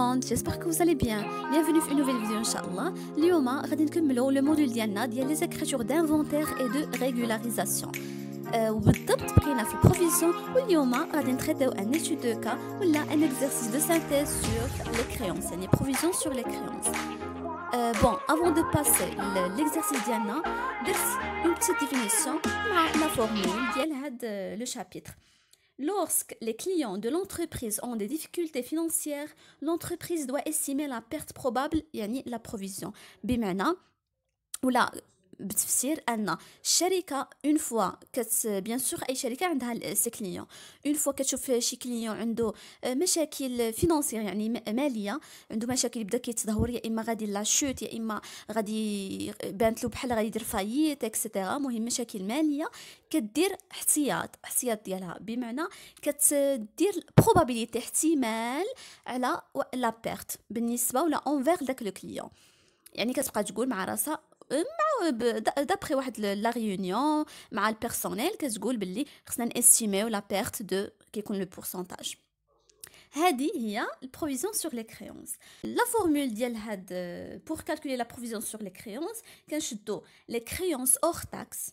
monde j'espère que vous allez bien bienvenue في une nouvelle vidéo inchallah اليوم غادي نكملو لو موديل ديالنا ديال les écritures d'inventaire et de régularisation la بقينا في البروفيزيون واليوم غادي traiter une étude de cas ou un exercice de synthèse sur les créances une provision sur les créances euh, bon, avant de passer l'exercice diana, une petite définition la formule ديال a euh, le chapitre. Lorsque les clients de l'entreprise ont des difficultés financières, l'entreprise doit estimer la perte probable, yani la provision. Bimana, ou la بتفسير ان الشركه اون فوا كت بيان سور اي شركه عندها سي كليون اون فوا كتشوف شي كليون عنده آه، مشاكل فينونسيير يعني ماليه عنده مشاكل بدا كيتدهور يا اما غادي لا شوت يا اما غادي بانت له بحال غادي يدير فايت اكسيتيرا مهم مشاكل ماليه كدير احتياط احتياط ديالها بمعنى كتدير بروبابيليتي احتمال على لا بيرت بالنسبه ولا اونفير داك لو كليون يعني كتبقى تقول مع راسها مع d'après la réunion, le personnel, il a estimer la perte de est le pourcentage. Il a la provision sur les créances. La formule pour calculer la provision sur les créances, c'est les créances hors taxe.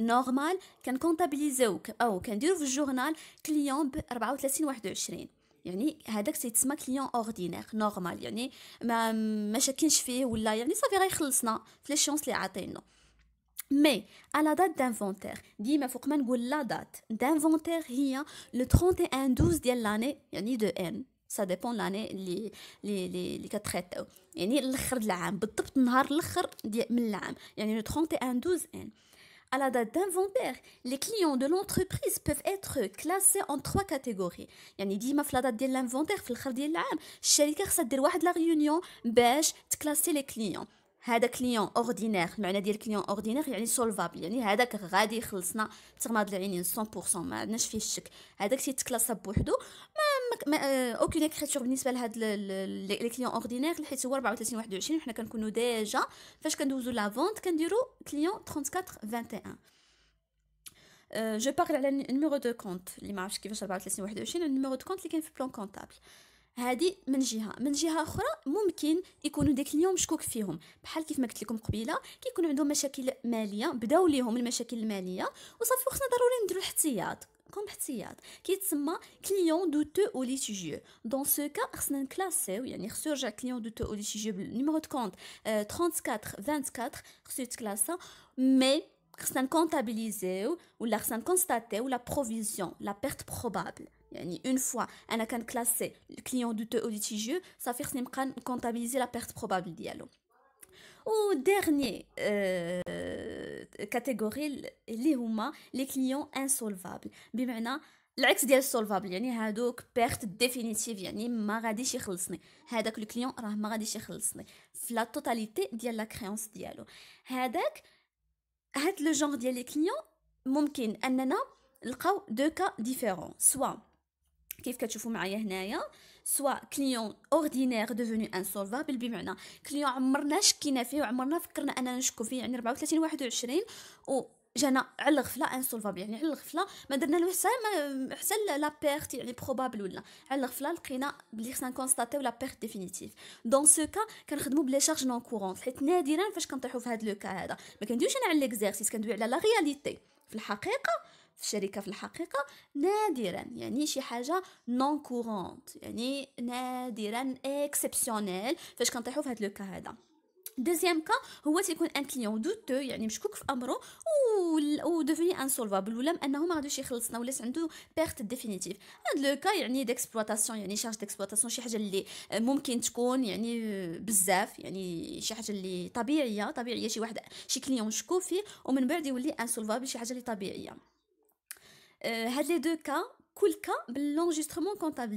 نورمال كنكونطابيليزيو او كنديرو في الجورنال كليون ب 34 21 يعني هذاك سيتسمى كليون اوردينير نورمال يعني ما ما شاكينش فيه ولا يعني صافي غيخلصنا في لي شونس اللي عاطينو مي على دات دانفونتير ديما فوق ما نقول لا دات دانفونتير هي لو 31 12 ديال لاني يعني دو ان سا ديبون لاني لي لي لي لي كتريتاو يعني الاخر العام بالضبط النهار الاخر ديال من العام يعني لو 31 12 ان À la date d'inventaire, les clients de l'entreprise peuvent être classés en trois catégories. Je vous disais que la date de l'inventaire, c'est le cas. Les chercheurs qui ont fait la réunion ont classé les clients. Hada un client ordinaire, mais il y a un client ordinaire qui est solvable. C'est un client qui a fait 100% de choses. C'est un client qui a fait 100%. اوكين اكريتور آه، بالنسبه لهاد لي كليون اوردينير حيت هو 34 21 وحنا كنكونوا ديجا فاش كندوزو لا فونت كنديرو كليون 34 21 جو بارل على النيميرو دو كونت اللي ما عرفتش كيفاش 34 21 النيميرو دو كونت اللي كاين في بلون كونطابل هادي من جهه من جهه اخرى ممكن يكونوا ديك اليوم مشكوك فيهم بحال كيف ما قلت لكم قبيله كيكون عندهم مشاكل ماليه بداو ليهم المشاكل الماليه وصافي خصنا ضروري نديروا الاحتياط qui est client douteux ou litigieux dans ce cas khassna classer ou client douteux ou litigieux le numéro de compte 3424 khassou classer mais comptabiliser ou khassna constater la provision la perte probable une fois qu'on a le client douteux ou litigieux ça veut comptabiliser la perte probable ديرني كاتيجوري اللي هما لي كليون انسولفابل بمعنى العكس ديال السولفابل يعني هادوك بيرت ديفينيتيف يعني ما غاديش يخلصني هذاك كليون راه ما غاديش يخلصني في لا توتاليتي ديال لا كريونس ديالو هذاك هاد لو جونغ ديال لي كليون ممكن اننا نلقاو دو كا ديفيرون سوا كيف كتشوفوا معايا هنايا آه سواء كليون اوردينير ان سولفابل بمعنى كليون عمرنا شكينا فيه وعمرنا فكرنا اننا نشكو فيه يعني 34 21 و جانا على الغفله انسولفابل يعني على الغفله ما درنا له حتى حتى لا بيرت يعني بروبابل ولا على الغفله لقينا بلي خصنا كونستاتي لا بيرت ديفينيتيف دون سو كا كنخدموا بلي شارج نون كورونت حيت نادرا فاش كنطيحوا في هذا لو كا هذا ما كنديوش انا على ليكزيرسيس كندوي على لا رياليتي في الحقيقه في الشركه في الحقيقه نادرا يعني شي حاجه نون كورونت يعني نادرا اكسبسيونيل فاش كنطيحو في هذا لوكا هذا دوزيام كا هو تيكون ان كليون دوتو يعني مشكوك في امره و دوفني انسولفابل ولا انه ما غاديش يخلصنا ولات عنده بيرت ديفينيتيف هاد لو كا يعني ديكسبلوطاسيون يعني شارج ديكسبلوطاسيون شي حاجه اللي ممكن تكون يعني بزاف يعني شي حاجه اللي طبيعيه طبيعيه شي واحد شي كليون شكو فيه ومن بعد يولي انسولفابل شي حاجه اللي طبيعيه Les deux cas, c'est l'enregistrement comptable.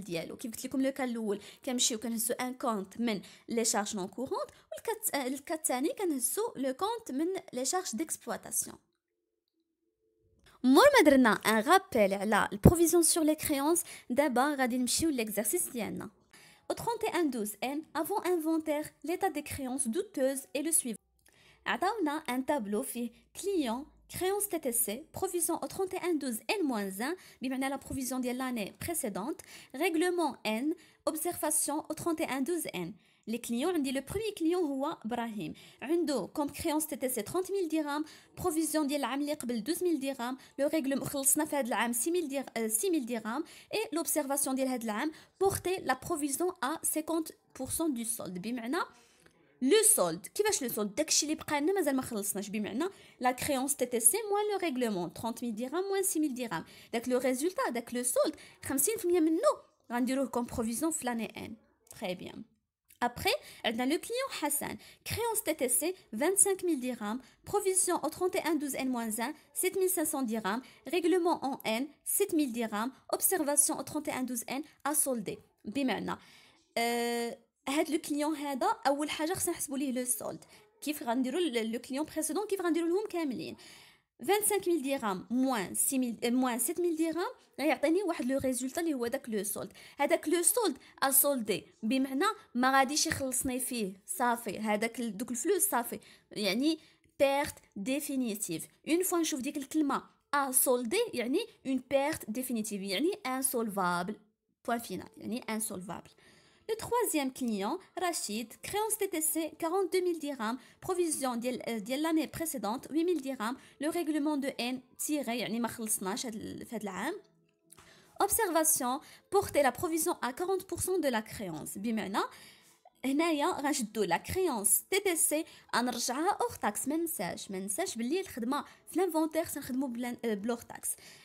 Comme le cas de l'OUL, il y a un compte, mais les charges non courantes. Il y a quatre années, il y a un compte, mais les charges d'exploitation. Je vais vous donner un rappel. La provision sur les créances, d'abord, je vais vous donner l'exercice. Au 31-12-N, avant inventaire. L'état des créances douteuses est le suivant. Nous avons un tableau fait client. Créance TTC, provision au 31 12 N-1, la provision de l'année précédente, règlement N, observation au 31 12 N. Les clients, on dit le premier client هو Brahim. عنده comme créance TTC 30 000 dirhams, provision de l'année 12 000 dirhams, le règlement خلصنا 6 000 dirhams, et l'observation de l'année العام portait la provision à 50% du solde. Le solde, qui va que le solde dès que je la créance TTC moins le règlement, 30 000 dirhams moins 6 000 dirhams. Donc, le résultat, le solde, 50 dirhams, comprovision Très bien. Après, dans le client Hassan. Créance TTC, 25 000 dirhams. Provision au 31-12-N-1, 7500 500 dirhams. Règlement en N, 7 000 dirhams. Observation au 31-12-N, à solder. bimena euh, هاد لو كليون هذا اول حاجه خصنا نحسبوا ليه لو سولد كيف غنديروا لو كليون بريسيدون كيف غنديروا لهم كاملين 25000 درهم موان 6000 موان 7000 درهم غيعطيني واحد لو ريزولتا اللي هو داك لو سولد هذاك لو سولد اسولدي بمعنى ما غاديش يخلصني فيه صافي هذاك دوك الفلوس صافي يعني بيرت ديفينيتيف اون فوا نشوف ديك الكلمه اسولدي يعني اون بيرت ديفينيتيف يعني انسولفابل بوان فينال يعني انسولفابل Le troisième client, Rachid, créance TTC 42 000 dirhams, provision de euh, l'année précédente 8 000 dirhams, le règlement de N tiré, fait la Observation, porter la provision à 40% de la créance. bimena هنايا غنشدو la créance TTC en en taxe, اور تاكس ما ننساش ما l'inventaire بلي الخدمه في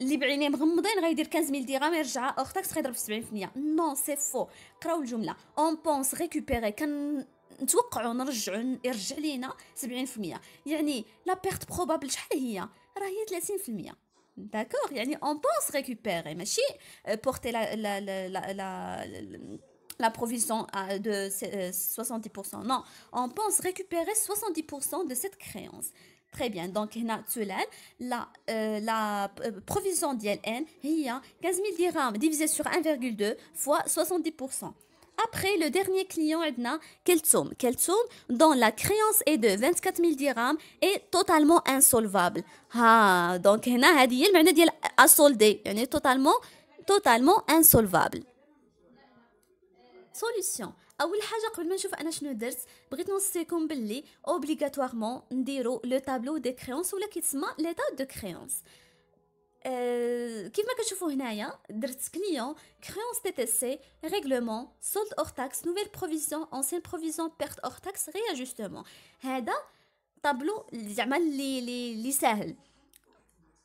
اللي بعينيه مغمضين غيدير 15000 درهم يرجع اختك تقدر في 70% نو سي فو قراو الجمله اون بونس ريكوبيري كان نتوقعوا نرجعوا يرجع لينا 70% يعني لا بيرت بروبابل شحال هي راه هي 30% داكوغ يعني اون بونس ريكوبيري ماشي porter la, la la la la la provision de 70%. Non, on pense récupérer 70% de cette créance. Très bien. Donc, هنا la euh, euh, provision ديال n 15 000 dirhams divisé sur 1,2 fois 70%. Après, le dernier client, عندنا Keltoum. Keltzum, dont la créance est de 24 000 dirhams, est totalement insolvable. Ah, donc, هنا هذه هي المعنى ديال à solder. يعني totalement, totalement insolvable. Solution. اول حاجه قبل ما نشوف انا شنو درت بغيت نوصيكم باللي اوبليغاتوارمون نديرو لو تابلو دي كريونس ولا كيتسمى ليتا دو كريونس أه كيف ما كتشوفوا هنايا درت كليون كريونس تي تي سي ريغلومون سولد اور تاكس نوفيل بروفيزيون انسيان بروفيزيون بيرت اور تاكس رياجستمون هذا طابلو زعما اللي لي ساهل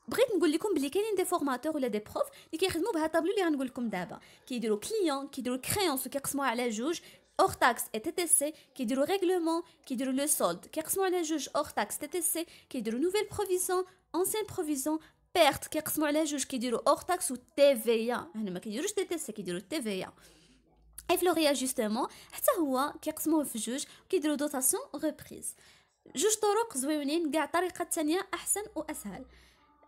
بغيت نقول لكم بلي كاينين دي فورماتور ولا دي بروف اللي كيخدموا بهذا الطابلو اللي غنقول لكم دابا كيديروا كليون كيديروا كريونس وكيقسموها على جوج hors taxe et TTC, qui dure le règlement, qui dure le solde. Qu'est-ce que les juges hors taxe TTC, qui dit le nouvel provision, ancien provision, perte. Qu'est-ce que les juges qui dit hors taxe ou TVA. Il y qui dit juste TTC, qui dit TVA. Et Florian, justement, ça ou un, qu'est-ce que le juge qui dit le dotation reprise. Juste au une autre gâtar et katsania, et ou ashal.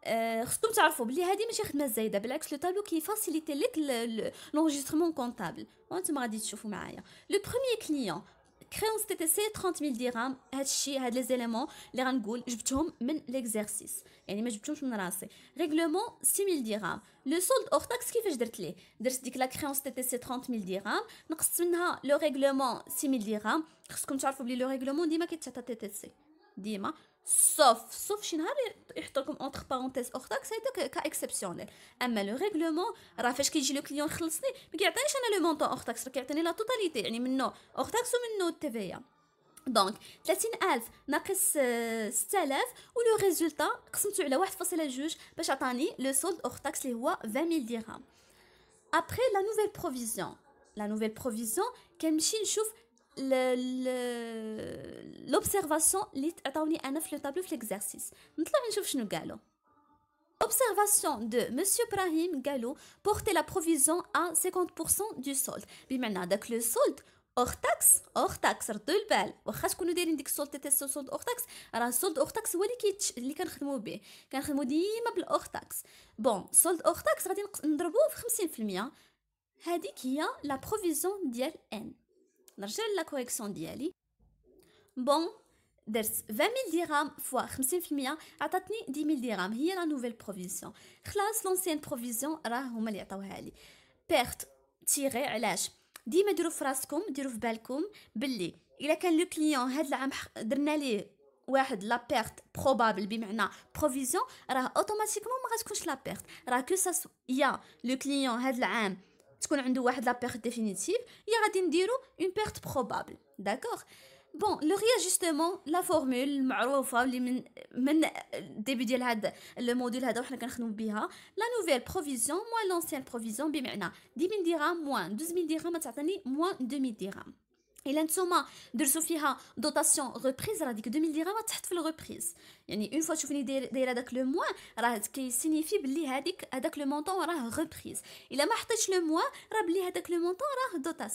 آه، خصكم تعرفوا بلي هذه ماشي خدمه زايده بالعكس لو طابلو كيفاسيليتي لك لونجيسترمون كونطابل وانتم غادي تشوفوا معايا لو بروميير كليون كريونس تي تي سي 30000 درهم هادشي هاد لي زيليمون اللي غنقول جبتهم من ليكزيرسيس يعني ما جبتهمش من راسي ريغلومون 6000 درهم لو سولد اور تاكس كيفاش درت ليه درت ديك لا سي تي تي سي 30000 درهم نقصت منها لو ريغلومون 6000 درهم خصكم تعرفوا بلي لو ريغلومون ديما كيتعطى تي تي سي ديما sauf sauf شي نهار يحط لكم اونتر بارونتيز اختك سايتو كا اكسبسيونيل اما لو ريغلومون راه فاش كيجي لو كليون خلصني ما كيعطينيش انا لو مونطون اختك كيعطيني لا توتاليتي يعني منو اختك ومنو تيفيا دونك 30000 ناقص 6000 ولو ريزولتا قسمتو على 1.2 باش عطاني لو سولد تاكس اللي هو 20000 درهم ابري لا نوفيل بروفيزيون لا نوفيل بروفيزيون كنمشي نشوف l'observation li tatawni ana fi le tableau fi l'exercice نطلع نشوف Observation de M. Brahim Gallo portait la provision à 50% du solde. Mais maintenant, donc le solde hors taxe, hors taxe, c'est deux belles. Ou est-ce qu'on nous dit que le solde était sur le solde hors taxe Alors, le solde hors taxe, c'est ce qu'on a fait. Quand on a le l'immeuble hors taxe. Bon, le solde hors taxe, on va dire que c'est 50%. C'est ce y a la provision d'IRN. نرجع لا ديالي بون درت 20000 درهم فوا 50% عطاتني 10000 درهم هي لا نوفيل بروفيزيون خلاص لونسيان بروفيزيون راه هما اللي عطاوها لي بيرت تيغي علاش ديما ديروا في راسكم ديروا في بالكم باللي الا كان لو كليون هاد العام درنا ليه واحد لا بيرت بروبابل بمعنى بروفيزيون راه اوتوماتيكمون ما غتكونش لا بيرت راه كو سا يا لو كليون هاد العام تكون عنده واحد لا بيرت ديفينيتيف هي غادي نديرو اون بيرت بروبابل داكوغ بون لو غيا جوستومون لا فورمول المعروفه اللي من من ديبي ديال هاد الموديل هذا وحنا كنخدمو بها لا نوفيل بروفيزيون موان لونسيان بروفيزيون بمعنى 10000 درهم موان 12000 درهم تعطيني موان 2000 درهم Il نتوما dit فيها dotation ريبريز راه ديك 2000 درهم تحت في الريبريز يعني اون فوا تشوفني دايره داك لو ce راه signifie بلي هذيك هذاك لو مونطون راه ريبريز الا ما حطيتش لو راه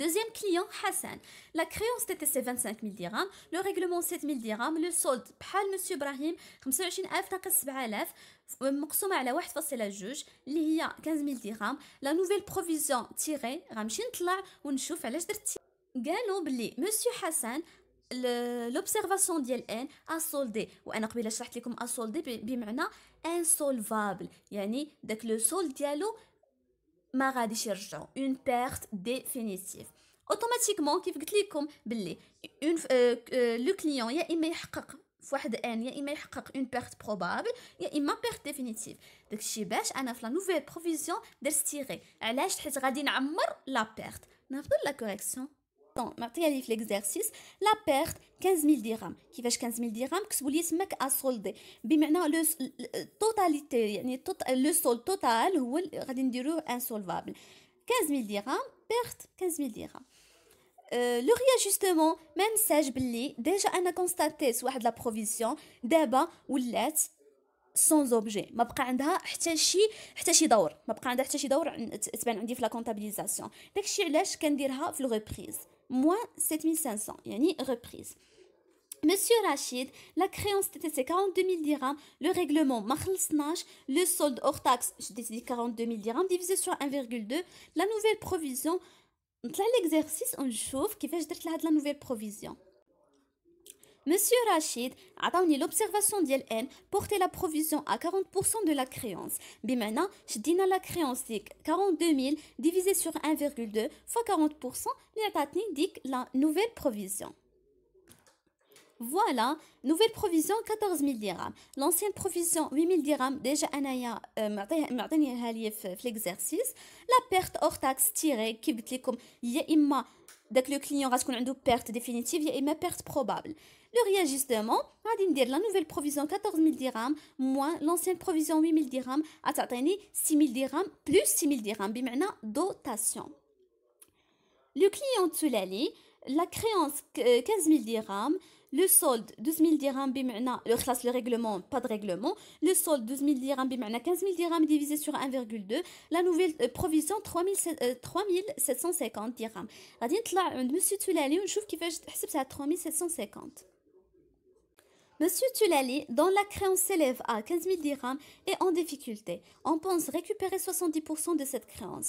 Deuxième client, Hassan. La créance TTC 25 000 dirhams, le règlement 7 000 dirhams, le solde, bhal Monsieur Brahim, 25 000 7.000 je vais vous la qui 15 000 dirhams. La nouvelle provision tirée. la Hassan, l'observation de a soldé. Et je vais vous expliquer la c'est cest que le solde est une perte définitive. Automatiquement, euh, euh, le client il y a une perte probable et une perte définitive. Donc, si vous avez une nouvelle provision, vous allez vous dire la perte. Vous avez vu la correction Donc, vous avez l'exercice. La perte, 15 000 dirhams. Qui fait 15 000 dirhams, vous allez vous dire que vous avez soldé. Maintenant, le sol total est insolvable. 15 000 dirhams, perte, 15 000 dirhams. Euh, le réajustement, même si je déjà on a constaté sur la provision, débat ou lettres sans objet. Ma bqa عندها حتى 7500 يعني reprise. Monsieur Rachid, la créance 42 dirhams, le règlement Marlsnash, le solde hors taxe, je 42 000 dirhams, divisé sur 1,2, la nouvelle provision نطلع qui fait كيفاش درت لهاد la nouvelle provision. Monsieur Rachid a donné l'observation d'ILN N porter la provision à 40% de la créance je à la créance 42 000 divisé sur 1,2 fois 40% اللي عطاتني la nouvelle provision voilà, nouvelle provision 14 000 dirhams. L'ancienne provision 8 000 dirhams, déjà a euh, fait l'exercice. La perte hors taxe tirée, qui est comme il le client a une perte définitive, il y a une perte probable. Le réajustement, dire la nouvelle provision 14 000 dirhams moins l'ancienne provision 8 000 dirhams, à 6000 6 000 dirhams plus 6 000 dirhams, maintenant dotation. Le client Tsulali, la créance 15 euh, 000 dirhams, le solde 2000 dirhams بمعنى le خلاص le règlement pas de règlement le solde 2000 dirhams بمعنى 15000 dirhams divisé sur 1,2 la nouvelle euh, provision 3750 euh, dirhams غادي نطلع عند monsieur Tulali ونشوف كيفاش 3750 Monsieur Tulali, dont la créance s'élève à 15 000 dirhams, est en difficulté. On pense récupérer 70% de cette créance.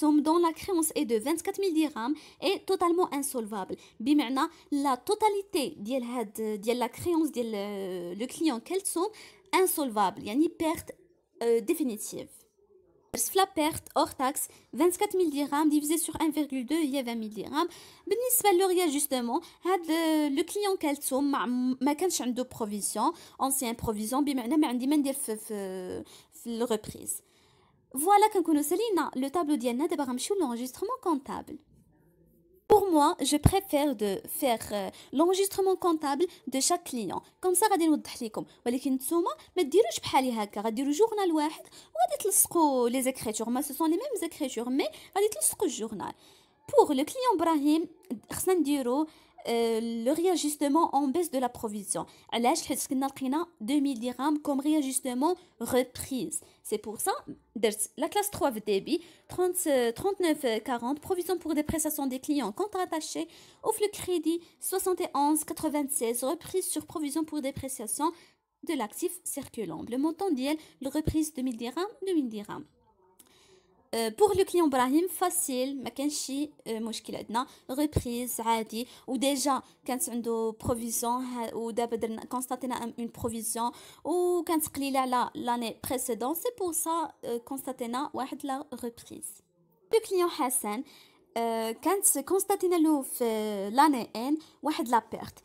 somme dont la créance est de 24 000 dirhams est totalement insolvable. la totalité de la créance du euh, client quelle est insolvable a une perte euh, définitive. La perte hors taxe 24 000 dirhams divisé sur 1,2 a 20 000 dirhams بالنسبه لوريا justement euh, le client كليون كالتوم ما, ancienne provision عنده ancien provision reprise. Voilà, comme vous l'avez vu, le tableau de l'enregistrement comptable. Pour moi, je préfère faire euh, l'enregistrement comptable de chaque client. Comme ça, je vais vous le dire. Mais, je ne vais pas dire que c'est comme ça. Je vais dire un journal et je vais vous montrer les écritures. Ce sont les mêmes écritures, mais je vais vous montrer le journal. Pour le client Ibrahim, je vais vous le dire. Euh, le réajustement en baisse de la provision. Alash, a 2000 dirhams comme réajustement reprise. C'est pour ça, la classe 3 débit 39,40, provision pour dépréciation des clients, compte rattaché, offre le crédit 71,96, reprise sur provision pour dépréciation de l'actif circulant. Le montant d'IEL, le reprise 2000 dirhams, 2000 dirhams. Euh, pour le client Brahim, facile, il y a est problèmes de reprise, ou déjà, quand on a une provision, ou quand on a une provision, ou quand on a une l'année précédente, c'est pour ça qu'il on a une reprise. Pour le client Hassan, euh, quand on a une reprise, on a une perte.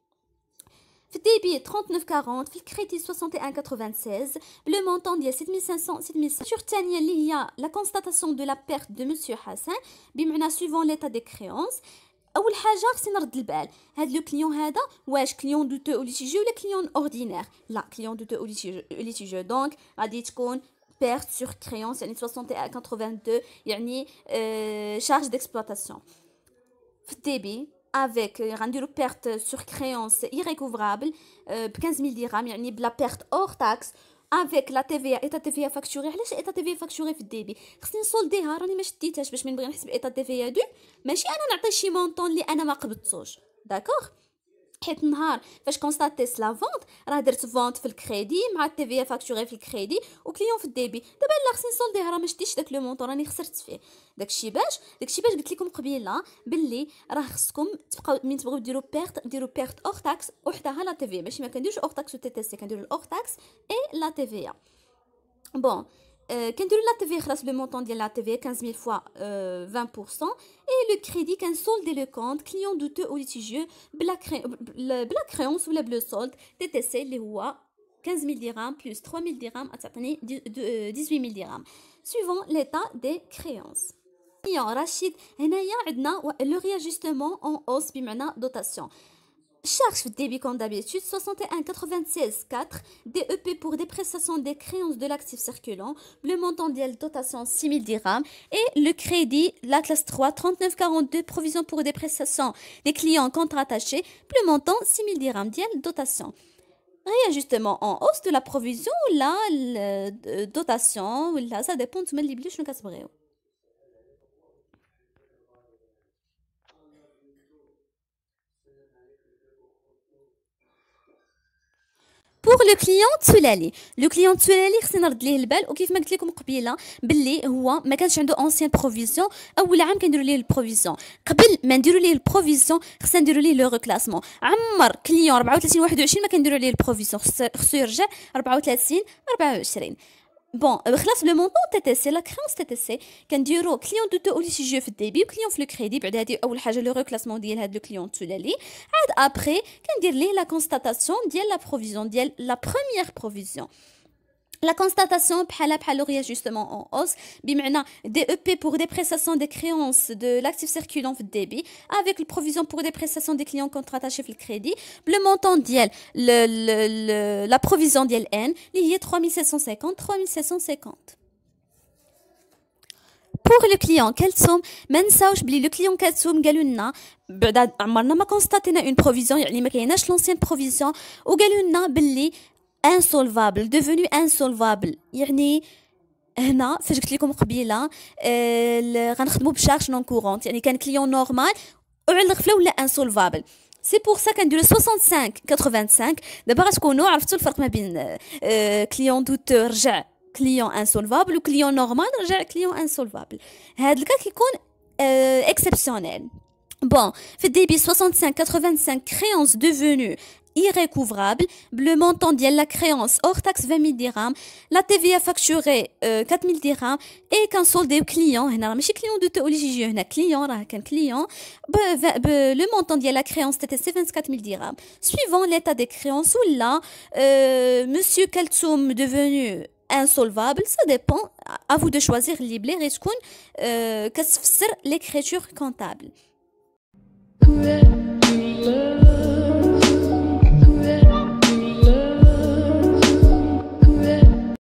Le débit est 39,40, le crédit est 61,96, le montant est 7500. Sur le il y a la constatation de la perte de M. Hassan, suivant l'état des créances. le haja, c'est le Le client le client douteux ou litigeux le client ordinaire? Le client douteux ou litigeux. Donc, il y a perte sur créance, il 61,82, il y a une charge d'exploitation. Le débit avec une perte sur créance irrécouvrable 15 15000 dirhams يعني la perte hors taxe TVA la TVA et TVA TVA علاش TVA في الديبي خصني نسولديها راني ما شديتهاش باش ما la نحسب du. TVA ماشي انا نعطي شي مونطون اللي انا ما قبضتوش داكوغ حيت النهار فاش كونستاتي لا فونت راه درت فونت في الكريدي مع في إيه فاكتوري في الكريدي وكليون في الديبي دابا لا خصني نسولديه راه ما شديتش داك لو مونطون راني خسرت فيه داكشي باش داكشي باش قلت لكم قبيله باللي راه خصكم تبقاو من تبغيو ديروا بيرت ديروا بيرت اور تاكس وحدها لا في ماشي ما كنديروش اور تاكس و تي تي سي كنديروا الاور تاكس اي لا في بون Euh, le montant de la TV est 15 000 fois 20%. Euh, et le crédit est solde et le compte, client douteux ou litigieux. la créance ou le bleu solde est détesté. Le 15 000 dirhams plus 3 000 dirhams, 18 000 euh, dirhams. Suivant l'état des créances. Le réajustement en hausse de la dotation charge débit comme d'habitude 61,96,4 DEP pour des des créances de l'actif circulant, le montant de dotation 6000 dirhams et le crédit, la classe 3, 39,42 provision pour dépréciation des clients contre attachés, le montant 6000 dirhams dotation réajustement en hausse de la provision la euh, dotation, là, ça dépend de ce que بوغ لو كليون تولالي لو كليون تولالي خصني نرد ليه البال وكيف ما قلت لكم قبيله باللي هو ما كانش عنده اونسيان بروفيزيون اول عام كنديروا ليه البروفيزيون قبل ما نديروا ليه البروفيزيون خصنا نديروا ليه لو ريكلاسمون عمر كليون 34 21 ما كنديروا ليه البروفيزيون خصو يرجع 34 24 Bon, après euh, le montant Ttce la créance Ttce, quand dire au client ou taux obligatoire au débit et client flux crédit, بعد هذه أول حاجة le classement ديال هذا client seul ali, عاد après, quandir le la constatation ديال la provision ديال la première provision. La constatation, justement en hausse, des EP pour dépréciation des créances de l'actif circulant de débit, avec le provision pour dépréciation des clients contre attachés le crédit, le montant d'IEL, la provision d'IEL N, lié 3750, 3750 pour le client quelle somme? client le client le constaté une provision, l'ancienne provision insolvable, devenu insolvable. Il y en a, si je clique comme je euh, le disais, de mon charge non courante. Il y a un client normal, le rendre de flow est insolvable. C'est pour ça qu'en 65-85, d'après ce qu'on a, on a toujours fait un euh, client douteur, je suis client insolvable, le client normal, je suis client insolvable. En tout cas, qui est euh, a exceptionnel. Bon, fait débit 65 85 créances devenues irrécouvrables, le montant de la créance hors taxe 20 000 dirhams, la TVA facturée euh, 4 000 dirhams et qu'un solde client, هنا hein, ماشي client de théologie, un client un client le montant de la créance était 24 000 dirhams. Suivant l'état des créances ou là, euh, monsieur Kaltsoum devenu insolvable, ça dépend à vous de choisir les euh, ce que euh, l'écriture comptable. regret